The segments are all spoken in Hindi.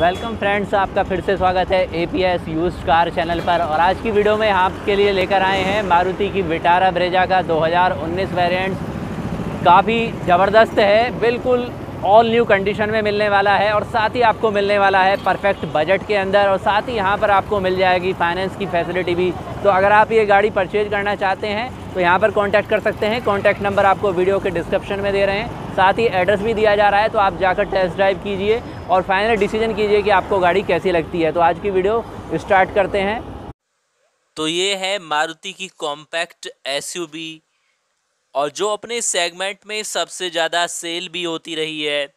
वेलकम फ्रेंड्स आपका फिर से स्वागत है A P S used car channel पर और आज की वीडियो में आपके लिए लेकर आए हैं मारुति की विटारा ब्रेजा का 2019 हज़ार काफ़ी ज़बरदस्त है बिल्कुल ऑल न्यू कंडीशन में मिलने वाला है और साथ ही आपको मिलने वाला है परफेक्ट बजट के अंदर और साथ ही यहाँ पर आपको मिल जाएगी फाइनेंस की फैसिलिटी भी तो अगर आप ये गाड़ी परचेज करना चाहते हैं तो यहाँ पर कॉन्टैक्ट कर सकते हैं कॉन्टैक्ट नंबर आपको वीडियो के डिस्क्रिप्शन में दे रहे हैं साथ ही एड्रेस भी दिया जा रहा है तो आप जाकर टेस्ट ड्राइव कीजिए और फाइनल डिसीजन कीजिए कि आपको गाड़ी कैसी लगती है तो आज की वीडियो स्टार्ट करते हैं तो ये है मारुति की कॉम्पैक्ट एसयूवी और जो अपने सेगमेंट में सबसे ज़्यादा सेल भी होती रही है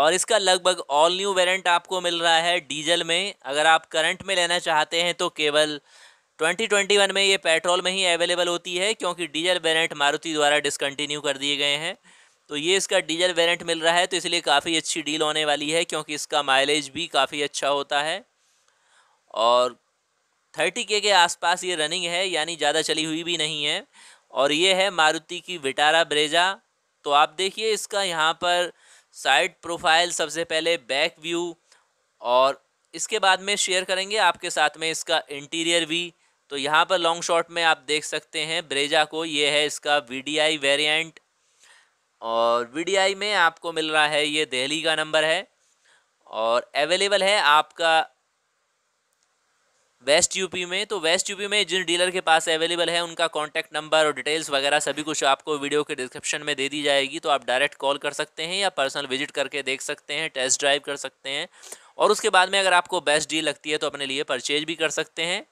और इसका लगभग ऑल न्यू वेरिएंट आपको मिल रहा है डीजल में अगर आप करंट में लेना चाहते हैं तो केवल 2021 में ये पेट्रोल में ही अवेलेबल होती है क्योंकि डीजल वेरिएंट मारुति द्वारा डिसकंटिन्यू कर दिए गए हैं तो ये इसका डीजल वेरिएंट मिल रहा है तो इसलिए काफ़ी अच्छी डील होने वाली है क्योंकि इसका माइलेज भी काफ़ी अच्छा होता है और थर्टी के के आसपास ये रनिंग है यानी ज़्यादा चली हुई भी नहीं है और ये है मारुति की विटारा ब्रेजा तो आप देखिए इसका यहाँ पर साइड प्रोफाइल सबसे पहले बैक व्यू और इसके बाद में शेयर करेंगे आपके साथ में इसका इंटीरियर भी तो यहाँ पर लॉन्ग शॉट में आप देख सकते हैं ब्रेजा को ये है इसका वी वेरिएंट और वी में आपको मिल रहा है ये दिल्ली का नंबर है और अवेलेबल है आपका वेस्ट यूपी में तो वेस्ट यूपी में जिन डीलर के पास अवेलेबल है उनका कॉन्टैक्ट नंबर और डिटेल्स वगैरह सभी कुछ आपको वीडियो के डिस्क्रिप्शन में दे दी जाएगी तो आप डायरेक्ट कॉल कर सकते हैं या पर्सनल विजिट करके देख सकते हैं टेस्ट ड्राइव कर सकते हैं और उसके बाद में अगर आपको बेस्ट डील लगती है तो अपने लिए परचेज भी कर सकते हैं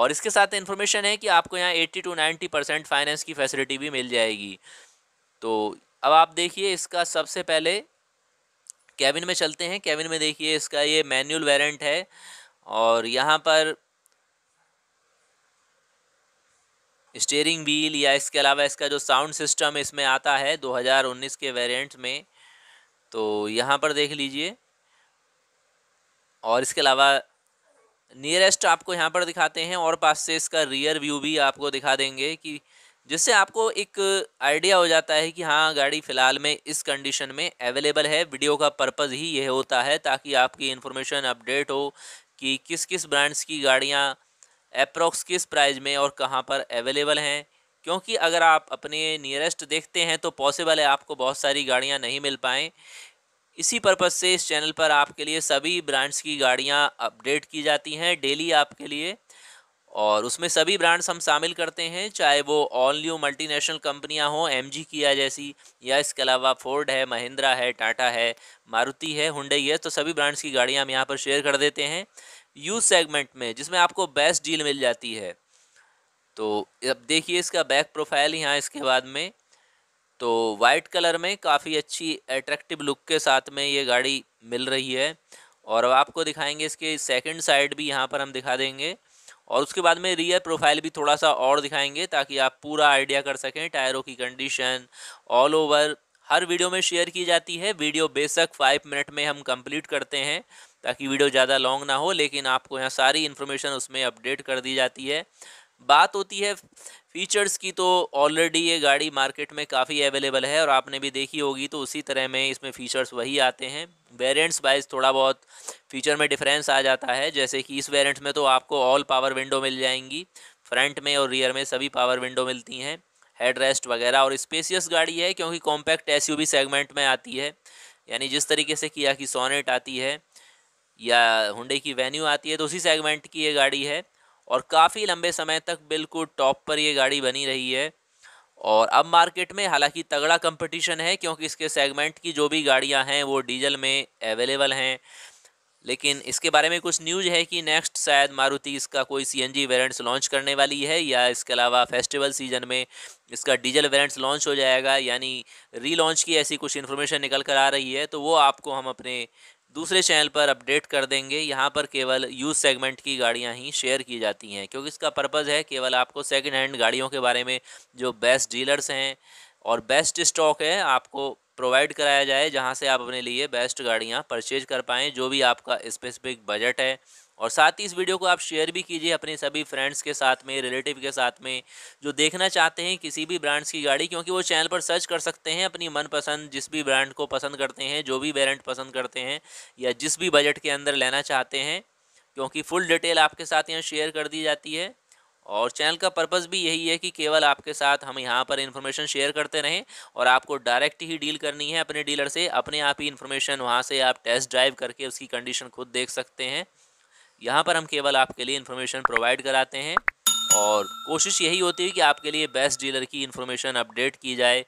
और इसके साथ इन्फॉर्मेशन है कि आपको यहाँ eighty two ninety percent finance की फैसिलिटी भी मिल जाएगी तो अब आप देखिए इसका सबसे पहले कैबिन में चलते हैं कैबिन में देखिए इसका ये मैनुअल वेरेंट है और यहाँ पर स्टेयरिंग व्हील या इसके अलावा इसका जो साउंड सिस्टम इसमें आता है 2019 के वेरिएंट में तो यहाँ पर देख लीजिए और इसके अलावा नियरेस्ट आपको यहाँ पर दिखाते हैं और पास से इसका रियर व्यू भी आपको दिखा देंगे कि जिससे आपको एक आइडिया हो जाता है कि हाँ गाड़ी फ़िलहाल में इस कंडीशन में अवेलेबल है वीडियो का पर्पज़ ही यह होता है ताकि आपकी इन्फॉर्मेशन अपडेट हो कि किस किस ब्रांड्स की गाड़ियाँ अप्रोक्स किस प्राइस में और कहाँ पर अवेलेबल हैं क्योंकि अगर आप अपने नियरेस्ट देखते हैं तो पॉसिबल है आपको बहुत सारी गाड़ियाँ नहीं मिल पाएँ इसी पर्पज़ से इस चैनल पर आपके लिए सभी ब्रांड्स की गाड़ियाँ अपडेट की जाती हैं डेली आपके लिए और उसमें सभी ब्रांड्स हम शामिल करते हैं चाहे वो ऑल न्यू मल्टीनेशनल कंपनियां हों एम जी किया जैसी या इसके अलावा फोर्ड है महिंद्रा है टाटा है मारुति है हुंडई है तो सभी ब्रांड्स की गाड़ियां हम यहाँ पर शेयर कर देते हैं यूज सेगमेंट में जिसमें आपको बेस्ट डील मिल जाती है तो अब देखिए इसका बैक प्रोफाइल यहाँ इसके बाद में तो वाइट कलर में काफ़ी अच्छी एट्रैक्टिव लुक के साथ में ये गाड़ी मिल रही है और अब आपको दिखाएंगे इसके सेकंड साइड भी यहाँ पर हम दिखा देंगे और उसके बाद में रियर प्रोफाइल भी थोड़ा सा और दिखाएंगे ताकि आप पूरा आइडिया कर सकें टायरों की कंडीशन ऑल ओवर हर वीडियो में शेयर की जाती है वीडियो बेशक फाइव मिनट में हम कंप्लीट करते हैं ताकि वीडियो ज़्यादा लॉन्ग ना हो लेकिन आपको यहाँ सारी इन्फॉर्मेशन उसमें अपडेट कर दी जाती है बात होती है फीचर्स की तो ऑलरेडी ये गाड़ी मार्केट में काफ़ी अवेलेबल है और आपने भी देखी होगी तो उसी तरह में इसमें फ़ीचर्स वही आते हैं वेरिएंट्स वाइज थोड़ा बहुत फीचर में डिफरेंस आ जाता है जैसे कि इस वेरिएंट में तो आपको ऑल पावर विंडो मिल जाएंगी फ्रंट में और रियर में सभी पावर विंडो मिलती हैं हेड रेस्ट वगैरह और स्पेसियस गाड़ी है क्योंकि कॉम्पैक्ट एस सेगमेंट में आती है यानी जिस तरीके से किया कि सोनेट आती है या हुडे की वेन्यू आती है तो उसी सेगमेंट की ये गाड़ी है और काफ़ी लंबे समय तक बिल्कुल टॉप पर ये गाड़ी बनी रही है और अब मार्केट में हालांकि तगड़ा कंपटीशन है क्योंकि इसके सेगमेंट की जो भी गाड़ियां हैं वो डीजल में अवेलेबल हैं लेकिन इसके बारे में कुछ न्यूज है कि नेक्स्ट शायद मारुति इसका कोई सी एन जी वेरेंट्स लॉन्च करने वाली है या इसके अलावा फेस्टिवल सीजन में इसका डीजल वेरेंट्स लॉन्च हो जाएगा यानी री की ऐसी कुछ इन्फॉर्मेशन निकल कर आ रही है तो वो आपको हम अपने दूसरे चैनल पर अपडेट कर देंगे यहाँ पर केवल यूज सेगमेंट की गाड़ियाँ ही शेयर की जाती हैं क्योंकि इसका पर्पज़ है केवल आपको सेकेंड हैंड गाड़ियों के बारे में जो बेस्ट डीलर्स हैं और बेस्ट स्टॉक है आपको प्रोवाइड कराया जाए जहाँ से आप अपने लिए बेस्ट गाड़ियाँ परचेज कर पाएँ जो भी आपका स्पेसिफिक बजट है और साथ ही इस वीडियो को आप शेयर भी कीजिए अपने सभी फ्रेंड्स के साथ में रिलेटिव के साथ में जो देखना चाहते हैं किसी भी ब्रांड्स की गाड़ी क्योंकि वो चैनल पर सर्च कर सकते हैं अपनी मनपसंद जिस भी ब्रांड को पसंद करते हैं जो भी वेरेंट पसंद करते हैं या जिस भी बजट के अंदर लेना चाहते हैं क्योंकि फुल डिटेल आपके साथ यहाँ शेयर कर दी जाती है और चैनल का पर्पस भी यही है कि केवल आपके साथ हम यहाँ पर इन्फॉर्मेशन शेयर करते रहें और आपको डायरेक्ट ही डील करनी है अपने डीलर से अपने आप ही इन्फॉर्मेशन वहाँ से आप टेस्ट ड्राइव करके उसकी कंडीशन खुद देख सकते हैं यहाँ पर हम केवल आपके लिए इन्फॉर्मेशन प्रोवाइड कराते हैं और कोशिश यही होती है कि आपके लिए बेस्ट डीलर की इन्फॉर्मेशन अपडेट की जाए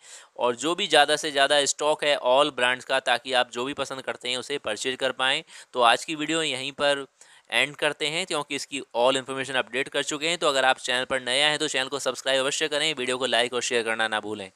और जो भी ज़्यादा से ज़्यादा स्टॉक है ऑल ब्रांड्स का ताकि आप जो भी पसंद करते हैं उसे परचेज कर पाएँ तो आज की वीडियो यहीं पर एंड करते हैं क्योंकि इसकी ऑल इन्फॉर्मेशन अपडेट कर चुके हैं तो अगर आप चैनल पर नया हैं तो चैनल को सब्सक्राइब अवश्य करें वीडियो को लाइक और शेयर करना ना भूलें